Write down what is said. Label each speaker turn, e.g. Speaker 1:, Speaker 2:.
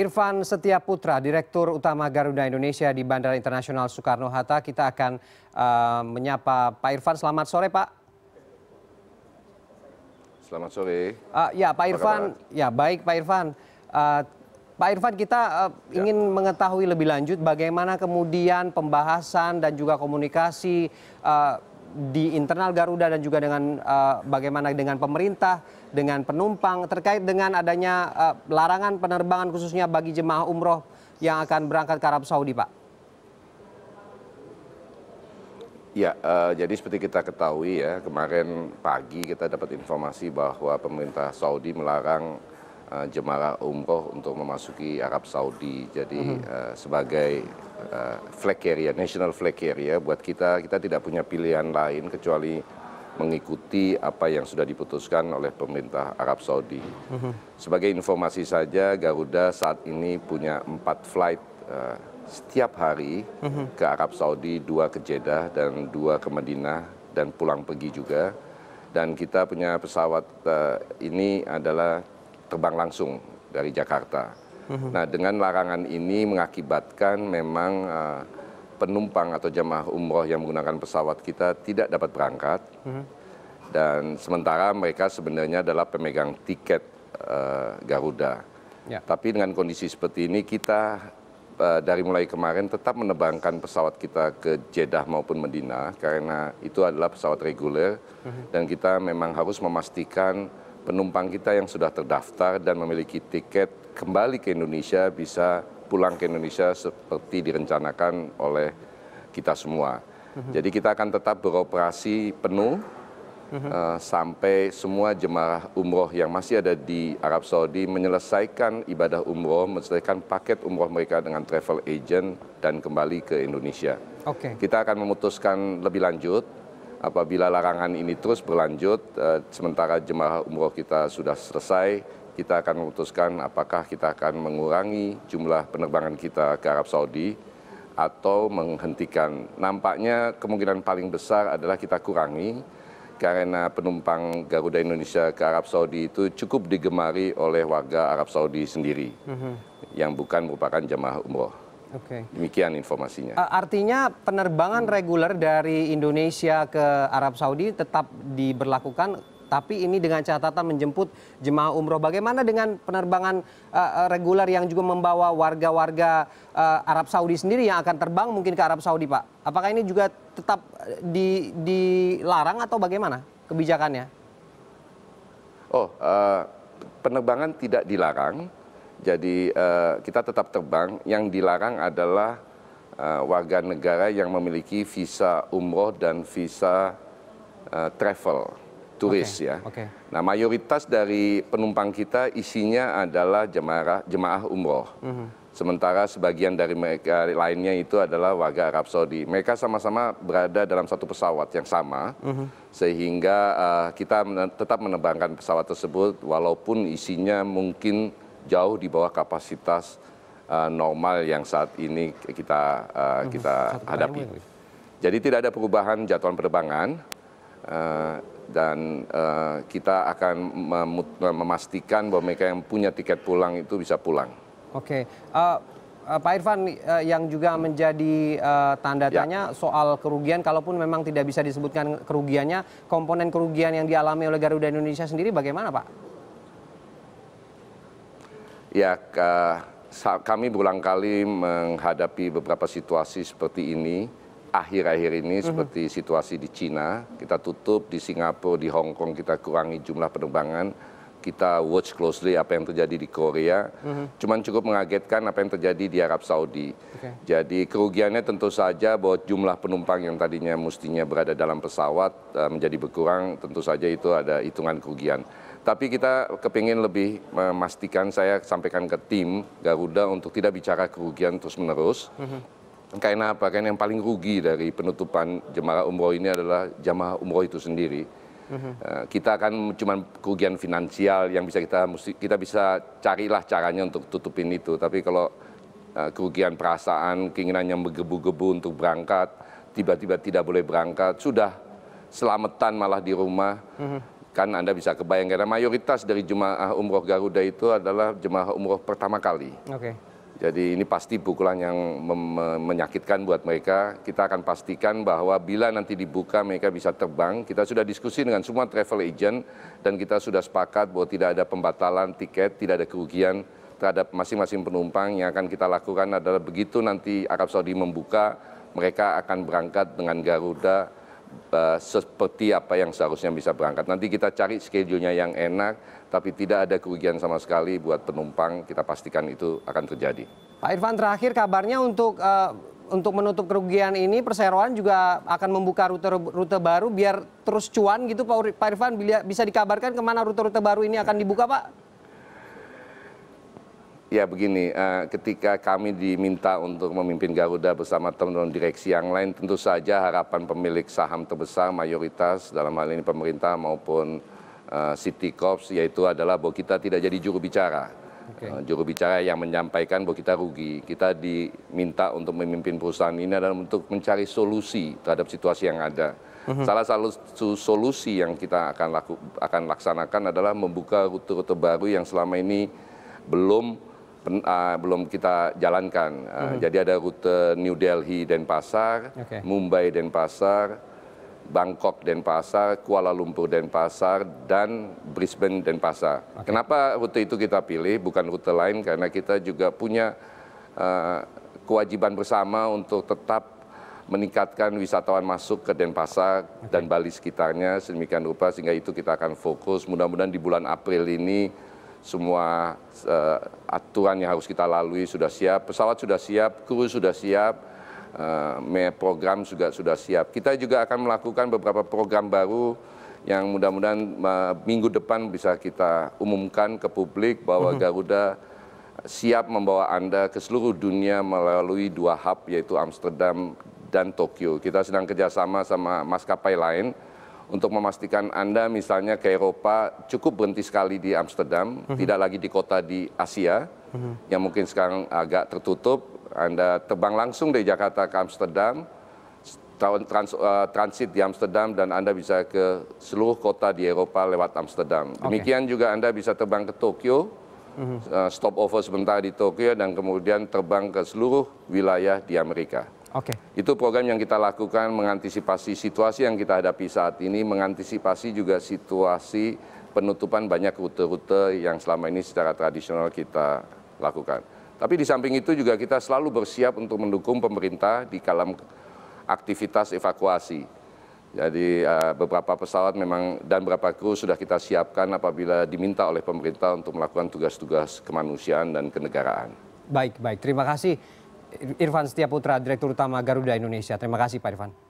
Speaker 1: Irfan Setia Putra, Direktur Utama Garuda Indonesia di Bandara Internasional Soekarno-Hatta. Kita akan uh, menyapa Pak Irfan. Selamat sore, Pak. Selamat sore. Uh, ya Pak Irfan, ya baik Pak Irfan. Uh, Pak Irfan kita uh, ya. ingin mengetahui lebih lanjut bagaimana kemudian pembahasan dan juga komunikasi uh, di internal Garuda dan juga dengan uh, bagaimana dengan pemerintah, dengan penumpang terkait dengan adanya uh, larangan penerbangan khususnya bagi jemaah umroh yang akan berangkat ke Arab Saudi, Pak?
Speaker 2: Ya, uh, jadi seperti kita ketahui ya, kemarin pagi kita dapat informasi bahwa pemerintah Saudi melarang Eh, jemaah umroh untuk memasuki Arab Saudi. Jadi mm-hmm. uh, sebagai uh, flag carrier, national flag carrier, buat kita kita tidak punya pilihan lain kecuali mengikuti apa yang sudah diputuskan oleh pemerintah Arab Saudi. Mm-hmm. Sebagai informasi saja, Garuda saat ini punya empat flight uh, setiap hari mm-hmm. ke Arab Saudi, dua ke Jeddah dan dua ke Madinah dan pulang pergi juga. Dan kita punya pesawat uh, ini adalah terbang langsung dari Jakarta. Mhm. Nah, dengan larangan ini mengakibatkan memang uh, penumpang atau jemaah umroh yang menggunakan pesawat kita tidak dapat berangkat. Mhm. Dan sementara mereka sebenarnya adalah pemegang tiket uh, Garuda. Ya. Tapi dengan kondisi seperti ini kita eh, dari mulai kemarin tetap menebangkan pesawat kita ke Jeddah maupun Medina karena itu adalah pesawat reguler mhm. dan kita memang harus memastikan penumpang kita yang sudah terdaftar dan memiliki tiket kembali ke Indonesia bisa pulang ke Indonesia seperti direncanakan oleh kita semua. Mhm. Jadi kita akan tetap beroperasi penuh uh, sampai semua jemaah umroh yang masih ada di Arab Saudi menyelesaikan ibadah umroh, menyelesaikan paket umroh mereka dengan travel agent dan kembali ke Indonesia. Oke. Okay. Kita akan memutuskan lebih lanjut apabila larangan ini terus berlanjut, eh, sementara jemaah umroh kita sudah selesai, kita akan memutuskan apakah kita akan mengurangi jumlah penerbangan kita ke Arab Saudi atau menghentikan. Nampaknya kemungkinan paling besar adalah kita kurangi karena penumpang Garuda Indonesia ke Arab Saudi itu cukup digemari oleh warga Arab Saudi sendiri mm -hmm. yang bukan merupakan jemaah umroh. Oke. Okay. Demikian informasinya.
Speaker 1: Artinya penerbangan hmm. reguler dari Indonesia ke Arab Saudi tetap diberlakukan tapi ini dengan catatan menjemput jemaah umroh. Bagaimana dengan penerbangan uh, reguler yang juga membawa warga-warga uh, Arab Saudi sendiri yang akan terbang mungkin ke Arab Saudi, Pak? Apakah ini juga tetap e, di, dilarang atau bagaimana kebijakannya?
Speaker 2: Oh, uh, penerbangan tidak dilarang jadi uh, kita tetap terbang. Yang dilarang adalah uh, warga negara yang memiliki visa umroh dan visa uh, travel turis okay. ya. Okay. Nah mayoritas dari penumpang kita isinya adalah jemaah jemaah umroh. Mm -hmm. Sementara sebagian dari mereka lainnya itu adalah warga Arab Saudi. Mereka sama-sama berada dalam satu pesawat yang sama, mm -hmm. sehingga uh, kita tetap menebangkan pesawat tersebut, walaupun isinya mungkin jauh di bawah kapasitas uh, normal yang saat ini kita uh, kita hadapi. Jadi tidak ada perubahan jadwal penerbangan uh, dan uh, kita akan memastikan bahwa mereka yang punya tiket pulang itu bisa pulang.
Speaker 1: Oke. Okay. Uh... Pak Irfan, yang juga menjadi tanda ya. tanya soal kerugian, kalaupun memang tidak bisa disebutkan kerugiannya, komponen kerugian yang dialami oleh Garuda Indonesia sendiri bagaimana Pak?
Speaker 2: Ya, kami berulang kali menghadapi beberapa situasi seperti ini. Akhir-akhir ini mhm. seperti situasi di Cina, kita tutup di Singapura, di Hong Kong kita kurangi jumlah penerbangan. Kita watch closely apa yang terjadi di Korea. Mhm. Cuman cukup mengagetkan apa yang terjadi di Arab Saudi. Okay. Jadi kerugiannya tentu saja bahwa jumlah penumpang yang tadinya mestinya berada dalam pesawat eh, menjadi berkurang. Tentu saja itu ada hitungan kerugian. Tapi kita kepingin lebih memastikan saya sampaikan ke tim Garuda untuk tidak bicara kerugian terus-menerus. Mm -hmm. Karena apa? Karena yang paling rugi dari penutupan jemaah umroh ini adalah jemaah umroh itu sendiri. Mm -hmm. Kita akan cuma kerugian finansial yang bisa kita kita bisa carilah caranya untuk tutupin itu. Tapi kalau eh, kerugian perasaan, keinginan yang menggebu-gebu untuk berangkat, tiba-tiba tidak boleh berangkat, sudah selamatan malah di rumah. Mm -hmm kan Anda bisa kebayang karena mayoritas dari jemaah umroh Garuda itu adalah jemaah umroh pertama kali. Oke. Okay. Jadi ini pasti pukulan yang menyakitkan buat mereka. Kita akan pastikan bahwa bila nanti dibuka mereka bisa terbang. Kita sudah diskusi dengan semua travel agent dan kita sudah sepakat bahwa tidak ada pembatalan tiket, tidak ada kerugian terhadap masing-masing penumpang. Yang akan kita lakukan adalah begitu nanti Arab Saudi membuka, mereka akan berangkat dengan Garuda uh, seperti apa yang seharusnya bisa berangkat. Nanti kita cari schedule-nya yang enak, tapi tidak ada kerugian sama sekali buat penumpang. Kita pastikan itu akan terjadi.
Speaker 1: Pak Irfan, terakhir kabarnya untuk uh, untuk menutup kerugian ini, perseroan juga akan membuka rute-rute baru biar terus cuan gitu, Pak Irfan. Bisa dikabarkan kemana rute-rute baru ini akan dibuka, Pak?
Speaker 2: Ya begini, eh, ketika kami diminta untuk memimpin Garuda bersama teman-teman direksi yang lain, tentu saja harapan pemilik saham terbesar mayoritas dalam hal ini pemerintah maupun eh, City Corps yaitu adalah bahwa kita tidak jadi juru bicara. Okay. Eh, juru bicara yang menyampaikan bahwa kita rugi. Kita diminta untuk memimpin perusahaan ini adalah untuk mencari solusi terhadap situasi yang ada. Mhm. Salah satu solusi yang kita akan laku, akan laksanakan adalah membuka rute-rute baru yang selama ini belum pen, uh, belum kita jalankan. Uh, mm hmm. Jadi ada rute New Delhi Denpasar, okay. Mumbai Denpasar, Bangkok Denpasar, Kuala Lumpur Denpasar, dan Brisbane Denpasar. Okay. Kenapa rute itu kita pilih, bukan rute lain? Karena kita juga punya uh, kewajiban bersama untuk tetap meningkatkan wisatawan masuk ke Denpasar okay. dan Bali sekitarnya sedemikian rupa sehingga itu kita akan fokus mudah-mudahan di bulan April ini semua uh, aturan yang harus kita lalui sudah siap, pesawat sudah siap, kru sudah siap, uh, program juga sudah siap. Kita juga akan melakukan beberapa program baru yang mudah-mudahan uh, minggu depan bisa kita umumkan ke publik bahwa mm-hmm. Garuda siap membawa Anda ke seluruh dunia melalui dua hub yaitu Amsterdam dan Tokyo. Kita sedang kerjasama sama maskapai lain untuk memastikan Anda misalnya ke Eropa cukup berhenti sekali di Amsterdam, mm -hmm. tidak lagi di kota di Asia mm -hmm. yang mungkin sekarang agak tertutup, Anda terbang langsung dari Jakarta ke Amsterdam, trans, uh, transit di Amsterdam dan Anda bisa ke seluruh kota di Eropa lewat Amsterdam. Demikian juga Anda bisa terbang ke Tokyo, mm -hmm. uh, eh, stop over sebentar di Tokyo dan kemudian terbang ke seluruh wilayah di Amerika. Oke. Okay. Itu program yang kita lakukan mengantisipasi situasi yang kita hadapi saat ini, mengantisipasi juga situasi penutupan banyak rute-rute yang selama ini secara tradisional kita lakukan. Tapi di samping itu juga kita selalu bersiap untuk mendukung pemerintah di dalam aktivitas evakuasi. Jadi eh, beberapa pesawat memang dan beberapa kru sudah kita siapkan apabila diminta oleh pemerintah untuk melakukan tugas-tugas kemanusiaan dan
Speaker 1: kenegaraan. Baik, baik. Terima kasih irfan setiaputra direktur utama garuda indonesia terima kasih pak irfan